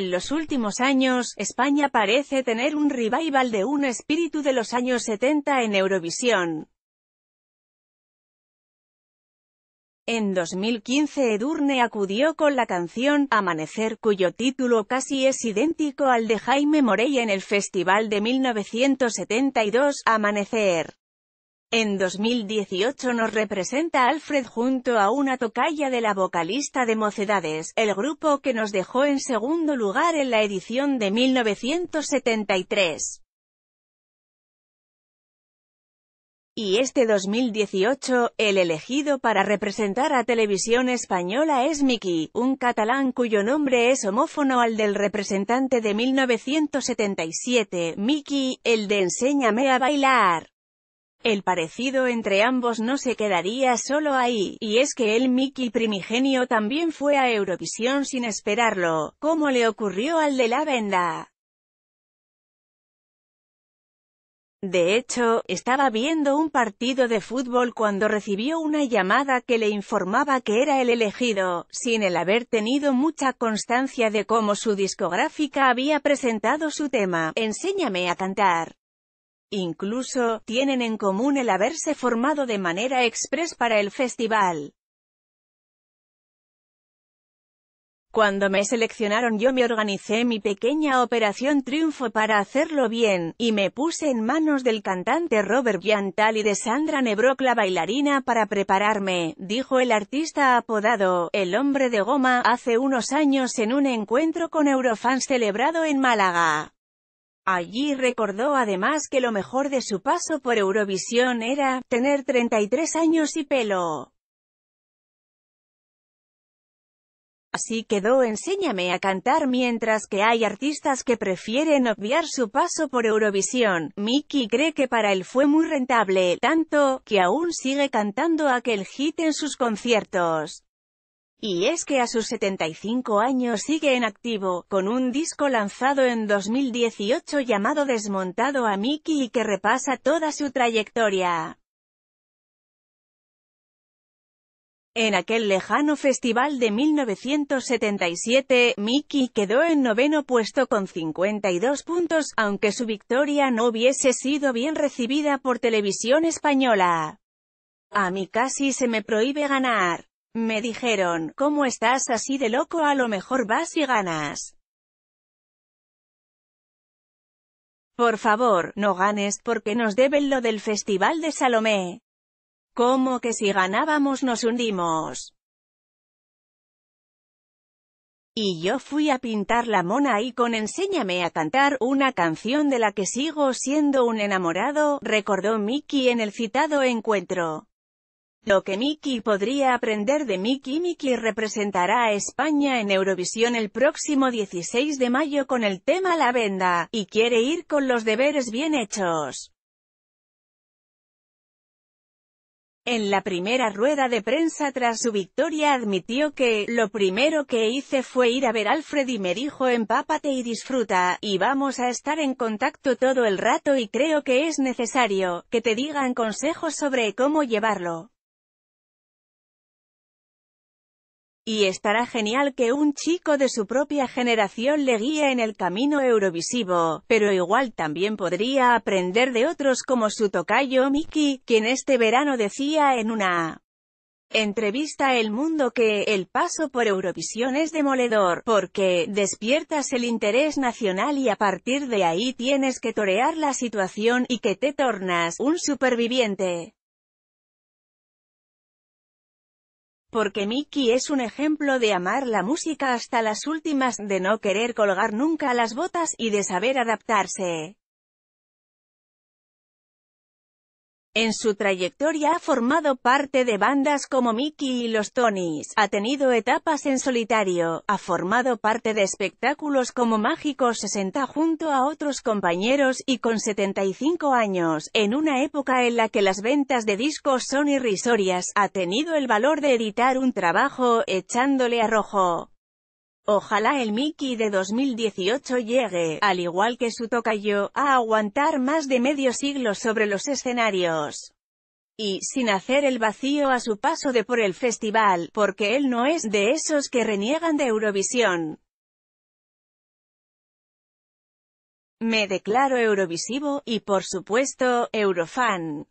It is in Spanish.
En los últimos años, España parece tener un revival de un espíritu de los años 70 en Eurovisión. En 2015 Edurne acudió con la canción Amanecer, cuyo título casi es idéntico al de Jaime Morey en el Festival de 1972, Amanecer. En 2018 nos representa Alfred junto a una tocaya de la vocalista de Mocedades, el grupo que nos dejó en segundo lugar en la edición de 1973. Y este 2018, el elegido para representar a Televisión Española es Miki, un catalán cuyo nombre es homófono al del representante de 1977, Miki, el de Enséñame a bailar. El parecido entre ambos no se quedaría solo ahí, y es que el Mickey primigenio también fue a Eurovisión sin esperarlo, como le ocurrió al de la venda. De hecho, estaba viendo un partido de fútbol cuando recibió una llamada que le informaba que era el elegido, sin el haber tenido mucha constancia de cómo su discográfica había presentado su tema, Enséñame a cantar. Incluso, tienen en común el haberse formado de manera express para el festival. Cuando me seleccionaron yo me organicé mi pequeña operación triunfo para hacerlo bien, y me puse en manos del cantante Robert Giantal y de Sandra Nebrock la bailarina para prepararme, dijo el artista apodado, El Hombre de Goma, hace unos años en un encuentro con Eurofans celebrado en Málaga. Allí recordó además que lo mejor de su paso por Eurovisión era, tener 33 años y pelo. Así quedó Enséñame a cantar mientras que hay artistas que prefieren obviar su paso por Eurovisión. Mickey cree que para él fue muy rentable, tanto, que aún sigue cantando aquel hit en sus conciertos. Y es que a sus 75 años sigue en activo, con un disco lanzado en 2018 llamado Desmontado a Mickey y que repasa toda su trayectoria. En aquel lejano festival de 1977, Mickey quedó en noveno puesto con 52 puntos, aunque su victoria no hubiese sido bien recibida por televisión española. A mí casi se me prohíbe ganar. Me dijeron, ¿cómo estás así de loco? A lo mejor vas y ganas. Por favor, no ganes, porque nos deben lo del Festival de Salomé. ¿Cómo que si ganábamos nos hundimos? Y yo fui a pintar la mona y con Enséñame a cantar, una canción de la que sigo siendo un enamorado, recordó Mickey en el citado encuentro. Lo que Mickey podría aprender de Mickey Mickey representará a España en Eurovisión el próximo 16 de mayo con el tema La Venda, y quiere ir con los deberes bien hechos. En la primera rueda de prensa tras su victoria admitió que, lo primero que hice fue ir a ver Alfred y me dijo empápate y disfruta, y vamos a estar en contacto todo el rato y creo que es necesario, que te digan consejos sobre cómo llevarlo. Y estará genial que un chico de su propia generación le guíe en el camino eurovisivo, pero igual también podría aprender de otros como su tocayo Miki, quien este verano decía en una entrevista El Mundo que el paso por Eurovisión es demoledor, porque despiertas el interés nacional y a partir de ahí tienes que torear la situación y que te tornas un superviviente. Porque Mickey es un ejemplo de amar la música hasta las últimas, de no querer colgar nunca las botas, y de saber adaptarse. En su trayectoria ha formado parte de bandas como Mickey y los Tonys, ha tenido etapas en solitario, ha formado parte de espectáculos como Mágico 60 junto a otros compañeros y con 75 años, en una época en la que las ventas de discos son irrisorias, ha tenido el valor de editar un trabajo echándole a rojo. Ojalá el Mickey de 2018 llegue, al igual que su tocayo, a aguantar más de medio siglo sobre los escenarios. Y, sin hacer el vacío a su paso de por el festival, porque él no es de esos que reniegan de Eurovisión. Me declaro Eurovisivo, y por supuesto, Eurofan.